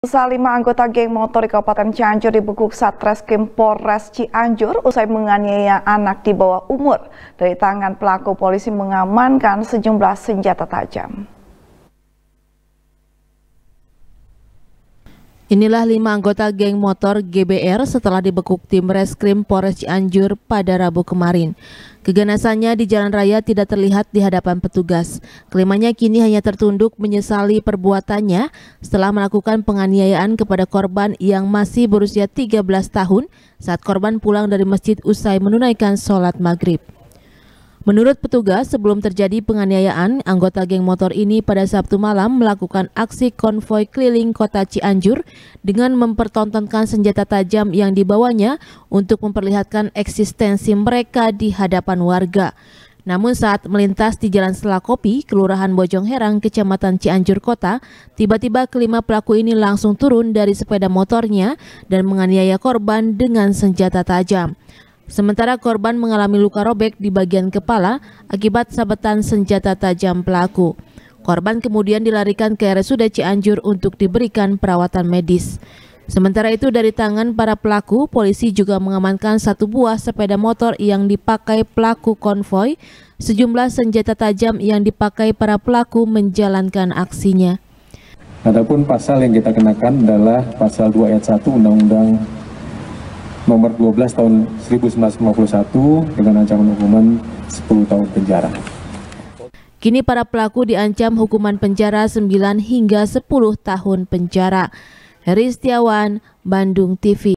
Usaha lima anggota geng motor di Kabupaten Cianjur dibekuk Satreskrim Polres Cianjur usai menganiaya anak di bawah umur. Dari tangan pelaku polisi mengamankan sejumlah senjata tajam. Inilah lima anggota geng motor GBR setelah dibekuk tim reskrim Polres Cianjur pada Rabu kemarin. Keganasannya di jalan raya tidak terlihat di hadapan petugas. Kelimanya kini hanya tertunduk menyesali perbuatannya setelah melakukan penganiayaan kepada korban yang masih berusia 13 tahun saat korban pulang dari masjid usai menunaikan sholat maghrib. Menurut petugas, sebelum terjadi penganiayaan, anggota geng motor ini pada Sabtu malam melakukan aksi konvoi keliling kota Cianjur dengan mempertontonkan senjata tajam yang dibawanya untuk memperlihatkan eksistensi mereka di hadapan warga. Namun saat melintas di Jalan Selakopi, Kelurahan Bojong Herang, Kecamatan Cianjur Kota, tiba-tiba kelima pelaku ini langsung turun dari sepeda motornya dan menganiaya korban dengan senjata tajam. Sementara korban mengalami luka robek di bagian kepala akibat sabetan senjata tajam pelaku. Korban kemudian dilarikan ke RSUD Cianjur untuk diberikan perawatan medis. Sementara itu dari tangan para pelaku, polisi juga mengamankan satu buah sepeda motor yang dipakai pelaku konvoi, sejumlah senjata tajam yang dipakai para pelaku menjalankan aksinya. Adapun pasal yang kita kenakan adalah pasal 2 ayat 1 Undang-Undang nomor 12 tahun 1951 dengan ancaman hukuman 10 tahun penjara. Kini para pelaku diancam hukuman penjara 9 hingga 10 tahun penjara. Heri Setiawan, Bandung TV.